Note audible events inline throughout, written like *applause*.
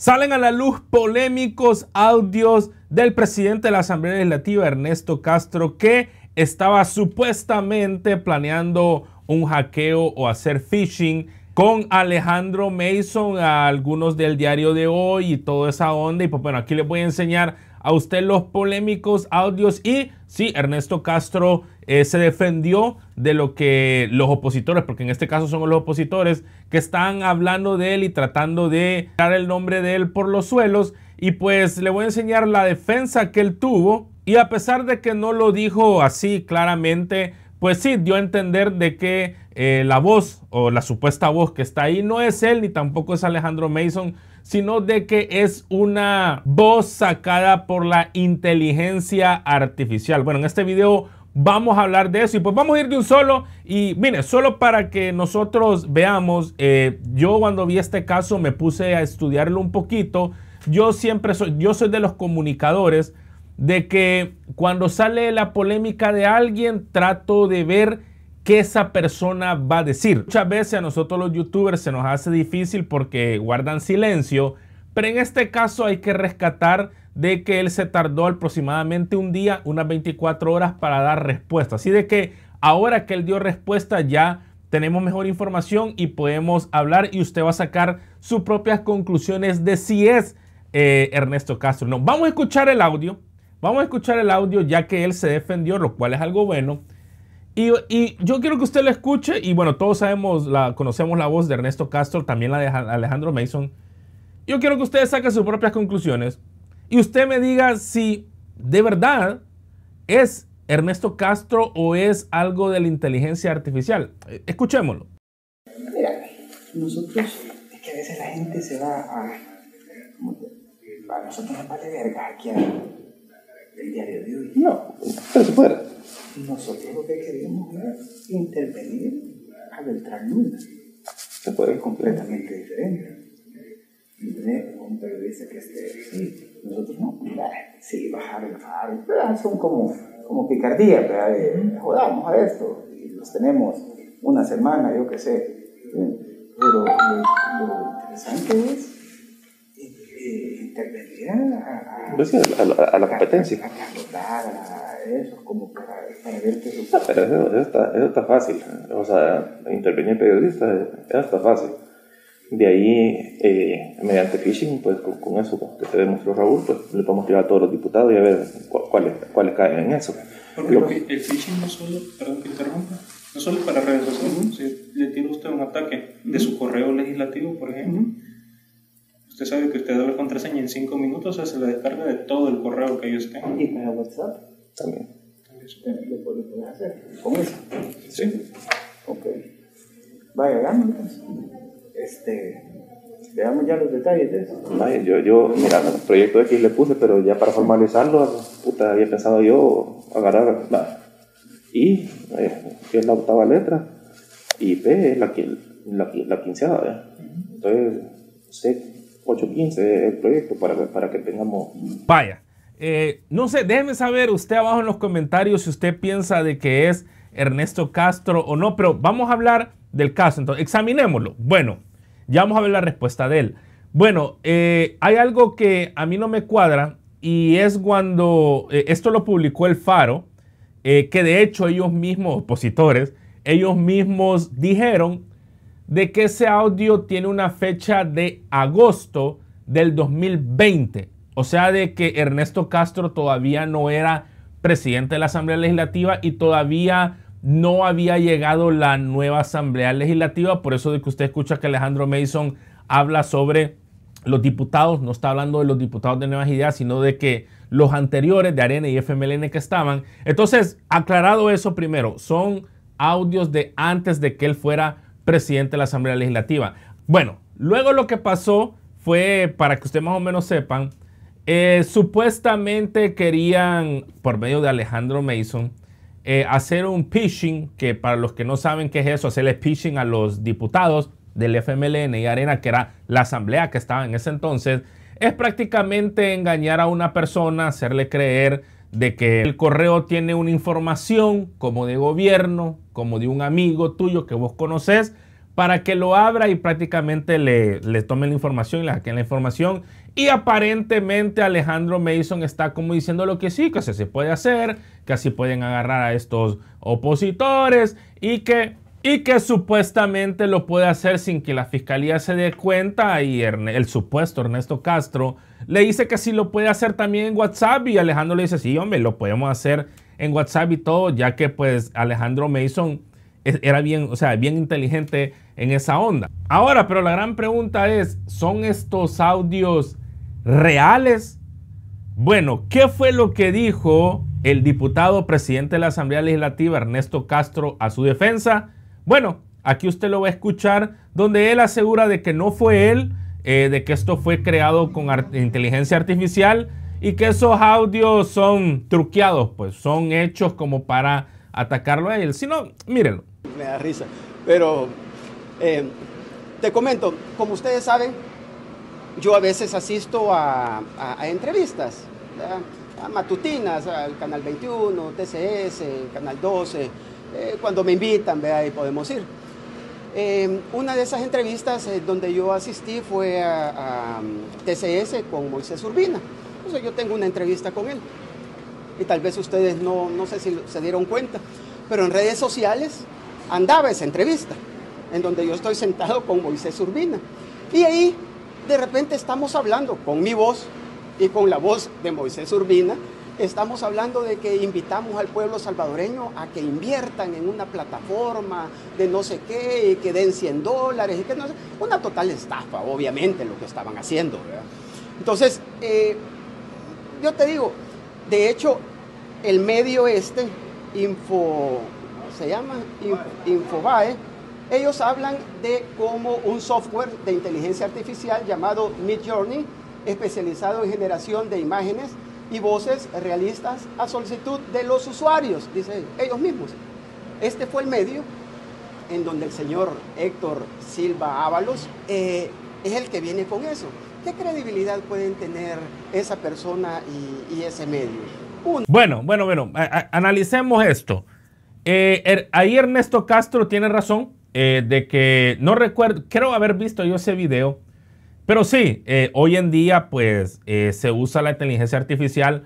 Salen a la luz polémicos audios del presidente de la Asamblea Legislativa, Ernesto Castro, que estaba supuestamente planeando un hackeo o hacer phishing con Alejandro Mason, a algunos del diario de hoy y toda esa onda. Y pues bueno, aquí les voy a enseñar a usted los polémicos audios y sí, Ernesto Castro eh, se defendió de lo que los opositores, porque en este caso son los opositores, que están hablando de él y tratando de dar el nombre de él por los suelos. Y pues le voy a enseñar la defensa que él tuvo. Y a pesar de que no lo dijo así claramente, pues sí, dio a entender de que eh, la voz o la supuesta voz que está ahí no es él ni tampoco es Alejandro Mason, sino de que es una voz sacada por la inteligencia artificial. Bueno, en este video vamos a hablar de eso y pues vamos a ir de un solo y mire, solo para que nosotros veamos, eh, yo cuando vi este caso me puse a estudiarlo un poquito, yo siempre soy, yo soy de los comunicadores de que cuando sale la polémica de alguien trato de ver qué esa persona va a decir. Muchas veces a nosotros los youtubers se nos hace difícil porque guardan silencio, pero en este caso hay que rescatar de que él se tardó aproximadamente un día, unas 24 horas para dar respuesta. Así de que ahora que él dio respuesta ya tenemos mejor información y podemos hablar y usted va a sacar sus propias conclusiones de si es eh, Ernesto Castro. No, vamos a escuchar el audio. Vamos a escuchar el audio ya que él se defendió, lo cual es algo bueno. Y, yo quiero que usted la escuche y bueno, todos sabemos, la, conocemos la voz de Ernesto Castro, también la de Alejandro Mason. Yo quiero que usted saque sus propias conclusiones y usted me diga si de verdad es Ernesto Castro o es algo de la inteligencia artificial. Escuchémoslo. Mira, nosotros, es que a veces la gente se va a... A nosotros nos de verga aquí el diario de hoy. No, pero fuera nosotros lo que queremos es intervenir a Beltrán Luna. Se puede ver completamente diferente. un periodista que esté sí, nosotros no, sí, bajar el faro, son como, como picardía, ¿verdad? jodamos a esto, y los tenemos una semana, yo qué sé. Pero lo, interesante es eh, eh, intervenir a, a, la competencia eso, como para, ver qué ah, es está, eso, está, fácil. O sea, intervenir periodista, eso está fácil. De ahí, eh, mediante phishing, pues con, eso que te demostró Raúl, pues le podemos tirar a todos los diputados y a ver cuáles, caen en eso. Porque el phishing no solo, perdón que interrumpa, no solo para redes sociales, si le tiene usted un ataque de su correo legislativo, por ejemplo, usted sabe que usted da la contraseña en 5 minutos o sea, se la descarga de todo el correo que ellos tengan. ¿Y para WhatsApp? También. ¿Lo hacer? Sí. Ok. Vaya, hagámoslo. Este. Veamos ya los detalles de eso. Vaya, yo, yo, mira, el proyecto X le puse, pero ya para formalizarlo, puta, había pensado yo agarrar Y I, eh, que es la octava letra, y P es la, la quinceada, Entonces, C, 815 el proyecto para, para que tengamos. Vaya. Eh, no sé, déjeme saber usted abajo en los comentarios si usted piensa de que es Ernesto Castro o no, pero vamos a hablar del caso, entonces examinémoslo. Bueno, ya vamos a ver la respuesta de él. Bueno, eh, hay algo que a mí no me cuadra y es cuando, eh, esto lo publicó el Faro, que de hecho ellos mismos, opositores, ellos mismos dijeron de que ese audio tiene una fecha de agosto del 2020. O sea, de que Ernesto Castro todavía no era presidente de la Asamblea Legislativa y todavía no había llegado la nueva Asamblea Legislativa. Por eso de que usted escucha que Alejandro Mason habla sobre los diputados, no está hablando de los diputados de Nuevas Ideas, sino de que los anteriores de Arena y FMLN que estaban. Entonces, aclarado eso primero, son audios de antes de que él fuera presidente de la Asamblea Legislativa. Bueno, luego lo que pasó fue, para que usted más o menos sepan, eh, supuestamente querían, por medio de Alejandro Mason, eh, hacer un pitching, que para los que no saben qué es eso, hacerle pitching a los diputados del FMLN y Arena, que era la asamblea que estaba en ese entonces, es prácticamente engañar a una persona, hacerle creer de que el correo tiene una información como de gobierno, como de un amigo tuyo que vos conoces, para que lo abra y prácticamente le, le tomen la información y le saquen la información. Y aparentemente Alejandro Mason está como diciendo lo que sí, que se puede hacer, que así pueden agarrar a estos opositores y que, y que supuestamente lo puede hacer sin que la fiscalía se dé cuenta. Y el supuesto Ernesto Castro le dice que sí lo puede hacer también en WhatsApp y Alejandro le dice, sí, hombre, lo podemos hacer en WhatsApp y todo, ya que pues Alejandro Mason e-, era bien, o sea, bien inteligente en esa onda. Ahora, pero la gran pregunta es, ¿son estos audios reales? Bueno, ¿qué fue lo que dijo el diputado presidente de la Asamblea Legislativa, Ernesto Castro, a su defensa? Bueno, aquí usted lo va a escuchar, donde él asegura de que no fue él, eh, de que esto fue creado con inteligencia artificial y que esos audios son truqueados, pues son hechos como para atacarlo a él. Si no, mírenlo. Me da risa. Pero eh, te comento, como ustedes saben, yo a veces asisto a, entrevistas, a, matutinas, al Canal 21, TCS, Canal 12, eh, cuando me invitan, vea, ahí podemos ir. Em, una de esas entrevistas eh, donde yo asistí fue a, um, TCS con Moisés Urbina. Entonces yo tengo una entrevista con él. Y tal vez ustedes no, no sé si se dieron cuenta, pero en redes sociales andaba esa entrevista, en donde yo estoy sentado con Moisés Urbina. Y ahí de repente estamos hablando con mi voz y con la voz de Moisés Urbina, estamos hablando de que invitamos al pueblo salvadoreño a que inviertan en una plataforma de no sé qué y que den 100 dólares y que no una total estafa, obviamente, lo que estaban haciendo. Entonces, eh, yo te digo, de hecho, el medio este, Info, se llama Infobae, ellos hablan de cómo un software de inteligencia artificial llamado Midjourney, especializado en generación de imágenes y voces realistas a solicitud de los usuarios, dicen ellos mismos. Este fue el medio en donde el señor Héctor Silva Ábalos eh, es el que viene con eso. ¿Qué credibilidad pueden tener esa persona y, ese medio? Uno. Bueno, bueno, bueno, analicemos esto. Eh, er, ahí Ernesto Castro tiene razón eh, de que no recuerdo, creo haber visto yo ese video, pero sí, eh, hoy en día pues se usa la inteligencia artificial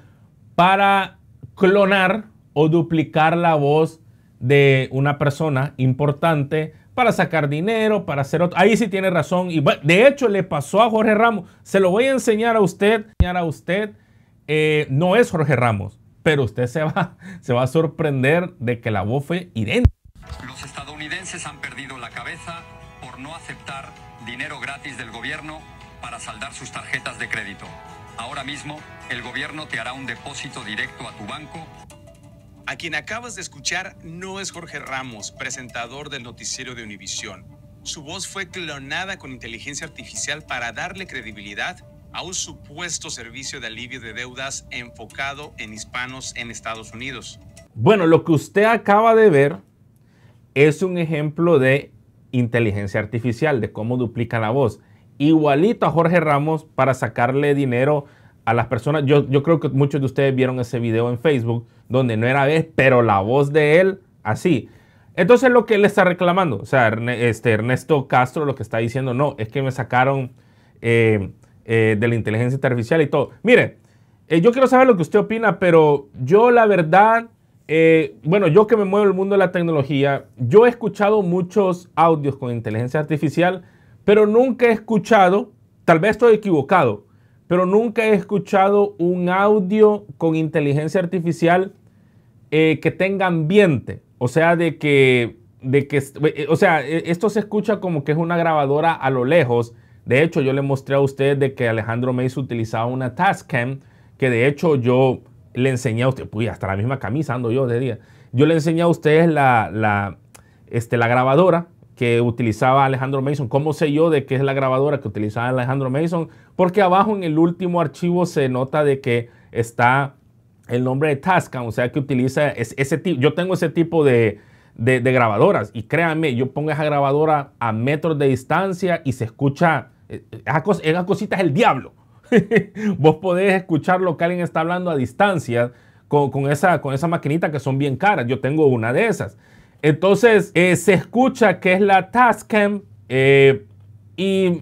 para clonar o duplicar la voz de una persona importante para sacar dinero, para hacer otro. Ahí sí tiene razón. Y de hecho le pasó a Jorge Ramos. Se lo voy a enseñar a usted. A usted. no es Jorge Ramos pero usted se va, se va a sorprender de que la voz fue idéntica. Los estadounidenses han perdido la cabeza por no aceptar dinero gratis del gobierno para saldar sus tarjetas de crédito. Ahora mismo, el gobierno te hará un depósito directo a tu banco. A quien acabas de escuchar no es Jorge Ramos, presentador del noticiero de Univisión. Su voz fue clonada con inteligencia artificial para darle credibilidad a un supuesto servicio de alivio de deudas enfocado en hispanos en Estados Unidos. Bueno, lo que usted acaba de ver es un ejemplo de inteligencia artificial, de cómo duplica la voz. Igualito a Jorge Ramos para sacarle dinero a las personas. Yo, yo creo que muchos de ustedes vieron ese video en Facebook, donde no era vez, pero la voz de él así. Entonces lo que él está reclamando, o sea, este Ernesto Castro lo que está diciendo, no, es que me sacaron eh, eh, de la inteligencia artificial y todo. Mire, eh, yo quiero saber lo que usted opina, pero yo la verdad, eh, bueno, yo que me muevo en el mundo de la tecnología, yo he escuchado muchos audios con inteligencia artificial, pero nunca he escuchado, tal vez estoy equivocado, pero nunca he escuchado un audio con inteligencia artificial que tenga ambiente. O sea, de que, de que, o sea, e, esto se escucha como que es una grabadora a lo lejos de hecho, yo le mostré a usted de que Alejandro Mason utilizaba una Tascam, que de hecho yo le enseñé a usted, pues hasta la misma camisa ando yo de día. Yo le enseñé a ustedes la, este, la grabadora que utilizaba Alejandro Mason. ¿Cómo sé yo de qué es la grabadora que utilizaba Alejandro Mason? Porque abajo en el último archivo se nota de que está el nombre de Tascam, o sea que utiliza ese, tipo. Yo tengo ese tipo de, de grabadoras y créanme, yo pongo esa grabadora a metros de distancia y se escucha eh, eh, esas cositas es el diablo. *laughs* Vos podés escuchar lo que alguien está hablando a distancia con, esa, con maquinita que son bien caras. Yo tengo una de esas. Entonces, eh, se escucha que es la Tascam y,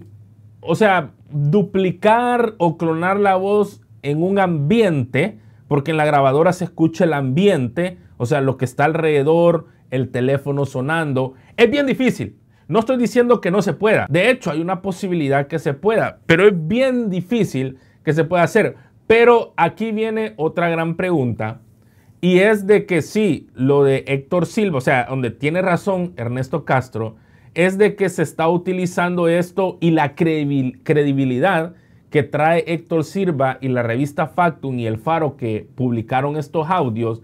o sea, duplicar o clonar la voz en un ambiente, porque en la grabadora se escucha el ambiente, o sea, lo que está alrededor, el teléfono sonando, es bien difícil. No estoy diciendo que no se pueda. De hecho, hay una posibilidad que se pueda, pero es bien difícil que se pueda hacer. Pero aquí viene otra gran pregunta. Y es de que sí, lo de Héctor Silva, o sea, donde tiene razón Ernesto Castro, es de que se está utilizando esto y la credibilidad que trae Héctor Silva y la revista Factum y El Faro que publicaron estos audios.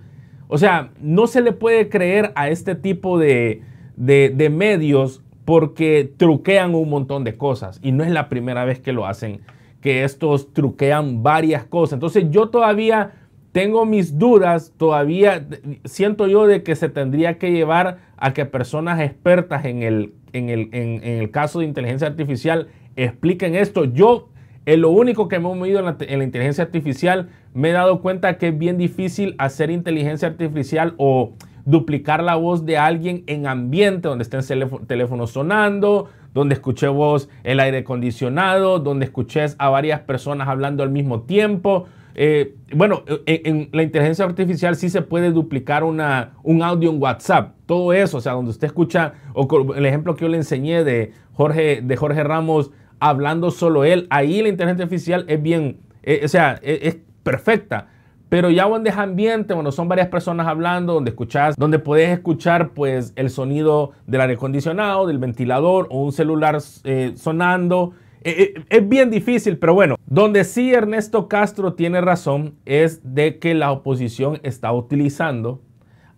O sea, no se le puede creer a este tipo de, de medios porque truquean un montón de cosas y no es la primera vez que lo hacen, que estos truquean varias cosas. Entonces yo todavía tengo mis dudas, todavía siento yo de que se tendría que llevar a que personas expertas en el, en el, caso de inteligencia artificial expliquen esto. Yo en eh, lo único que me he movido en la, inteligencia artificial, me he dado cuenta que es bien difícil hacer inteligencia artificial o duplicar la voz de alguien en ambiente donde estén teléfonos sonando, donde escuché voz el aire acondicionado, donde escuché a varias personas hablando al mismo tiempo. Eh, bueno, e-, en, la inteligencia artificial sí se puede duplicar una, un audio en WhatsApp, todo eso, o sea, donde usted escucha, o el ejemplo que yo le enseñé de Jorge, de Jorge Ramos hablando solo él, ahí la inteligencia artificial es bien, eh, o sea, e-, es perfecta pero ya cuando es ambiente, bueno, son varias personas hablando, donde escuchás, donde puedes escuchar pues el sonido del aire acondicionado, del ventilador o un celular eh, sonando. Eh, eh, es bien difícil, pero bueno, donde sí Ernesto Castro tiene razón es de que la oposición está utilizando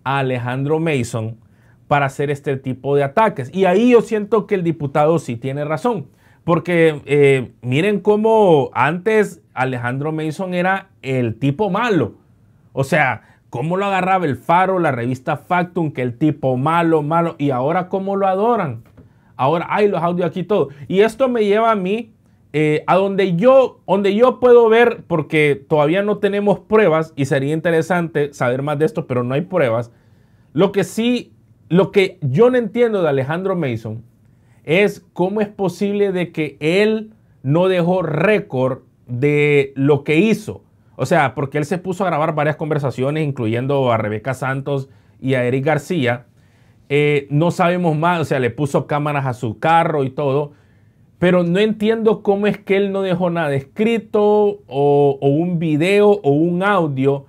a Alejandro Mason para hacer este tipo de ataques. Y ahí yo siento que el diputado sí tiene razón, porque miren cómo antes Alejandro Mason era el tipo malo. O sea, cómo lo agarraba el Faro, la revista Factum, que el tipo malo, malo, y ahora cómo lo adoran. Ahora hay los audios aquí todo. Y esto me lleva a mí eh, a donde yo, donde yo puedo ver, porque todavía no tenemos pruebas y sería interesante saber más de esto, pero no hay pruebas. Lo que sí, lo que yo no entiendo de Alejandro Mason es cómo es posible de que él no dejó récord de lo que hizo. O sea, porque él se puso a grabar varias conversaciones, incluyendo a Rebeca Santos y a Eric García. Eh, no sabemos más, o sea, le puso cámaras a su carro y todo. Pero no entiendo cómo es que él no dejó nada escrito o, o un video o un audio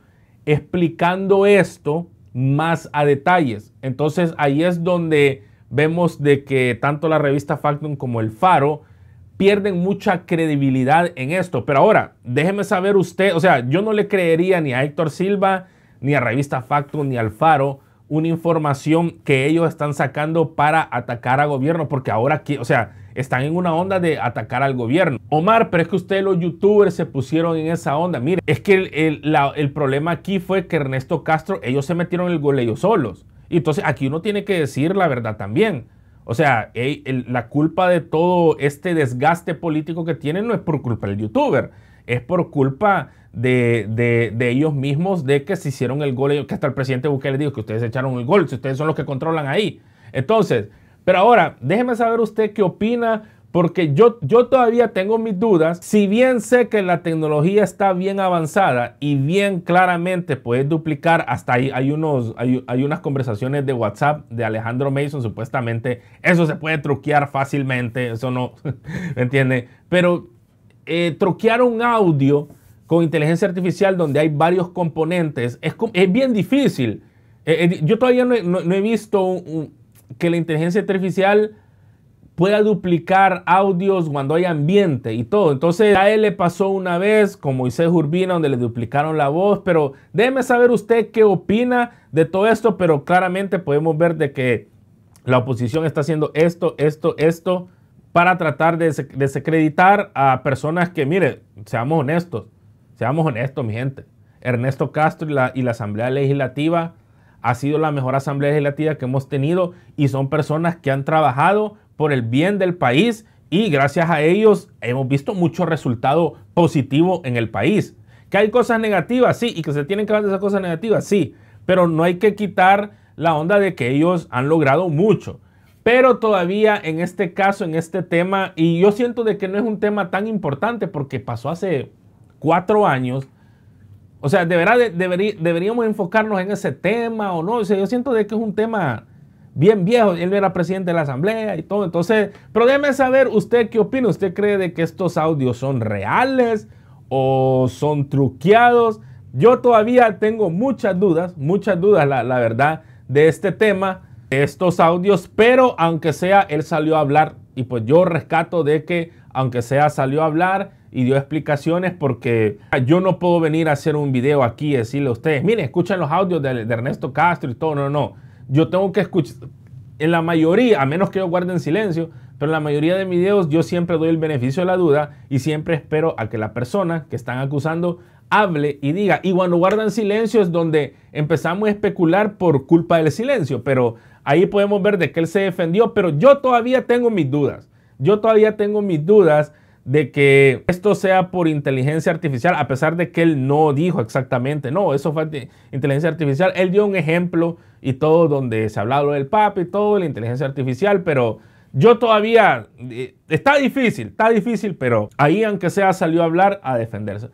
explicando esto más a detalles. Entonces ahí es donde vemos de que tanto la revista Factum como el Faro pierden mucha credibilidad en esto. Pero ahora, déjeme saber usted, o sea, yo no le creería ni a Héctor Silva, ni a Revista Facto, ni al Faro una información que ellos están sacando para atacar al gobierno, porque ahora, o sea, están en una onda de atacar al gobierno. Omar, pero es que ustedes los youtubers se pusieron en esa onda. Mire, es que el, problema aquí fue que Ernesto Castro, ellos se metieron en el goleo solos. Y entonces aquí uno tiene que decir la verdad también. O sea, la culpa de todo este desgaste político que tienen no es por culpa del youtuber, es por culpa de, ellos mismos de que se hicieron el gol, que hasta el presidente Bukele dijo que ustedes echaron el gol, si ustedes son los que controlan ahí. Entonces, pero ahora, déjeme saber usted qué opina porque yo, yo todavía tengo mis dudas, si bien sé que la tecnología está bien avanzada y bien claramente puedes duplicar, hasta ahí hay, unos, hay, unas conversaciones de WhatsApp de Alejandro Mason, supuestamente, eso se puede truquear fácilmente, eso no, *laughs* ¿me entiendes? Pero eh, truquear un audio con inteligencia artificial donde hay varios componentes es, es bien difícil. Eh, eh, yo todavía no, he visto que la inteligencia artificial Voy a duplicar audios cuando hay ambiente y todo. Entonces a él le pasó una vez con Moisés Urbina donde le duplicaron la voz, pero déjeme saber usted qué opina de todo esto, pero claramente podemos ver de que la oposición está haciendo esto, esto, esto para tratar de desacreditar a personas que, mire, seamos honestos, seamos honestos, mi gente. Ernesto Castro y la Asamblea Legislativa ha sido la mejor asamblea legislativa que hemos tenido y son personas que han trabajado por el bien del país y gracias a ellos hemos visto mucho resultado positivo en el país. Que hay cosas negativas, sí, y que se tienen que hablar de esas cosas negativas, sí, pero no hay que quitar la onda de que ellos han logrado mucho. Pero todavía en este caso, en este tema, y yo siento de que no es un tema tan importante porque pasó hace cuatro años. O sea, de verdad deberíamos enfocarnos en ese tema o no. O sea, yo siento de que es un tema bien viejo, él era presidente de la asamblea y todo. Entonces, pero déjeme saber usted qué opina, usted cree de que estos audios son reales o son truqueados. Yo todavía tengo muchas dudas, muchas dudas, la, verdad, de este tema, de estos audios, pero aunque sea, él salió a hablar y pues yo rescato de que aunque sea salió a hablar y dio explicaciones porque yo no puedo venir a hacer un video aquí y decirle a ustedes, miren, escuchen los audios de, de Ernesto Castro y todo, no, no yo tengo que escuchar, en la mayoría, a menos que yo guarden silencio, pero en la mayoría de mis videos yo siempre doy el beneficio de la duda y siempre espero a que la persona que están acusando hable y diga. Y cuando guardan silencio es donde empezamos a especular por culpa del silencio, pero ahí podemos ver de que él se defendió, pero yo todavía tengo mis dudas. Yo todavía tengo mis dudas de que esto sea por inteligencia artificial, a pesar de que él no dijo exactamente, no, eso fue inteligencia artificial. Él dio un ejemplo y todo donde se hablaba del Papa y todo, la inteligencia artificial, pero yo todavía, eh, está difícil, está difícil, pero ahí aunque sea salió a hablar, a defenderse.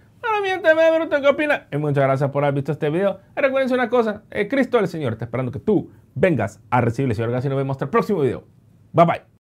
Bueno, ¿qué opina? Y muchas gracias por haber visto este video. Y recuerden una cosa, eh, Cristo el Señor está esperando que tú vengas a recibir el Señor. y nos vemos en el próximo video. Bye bye.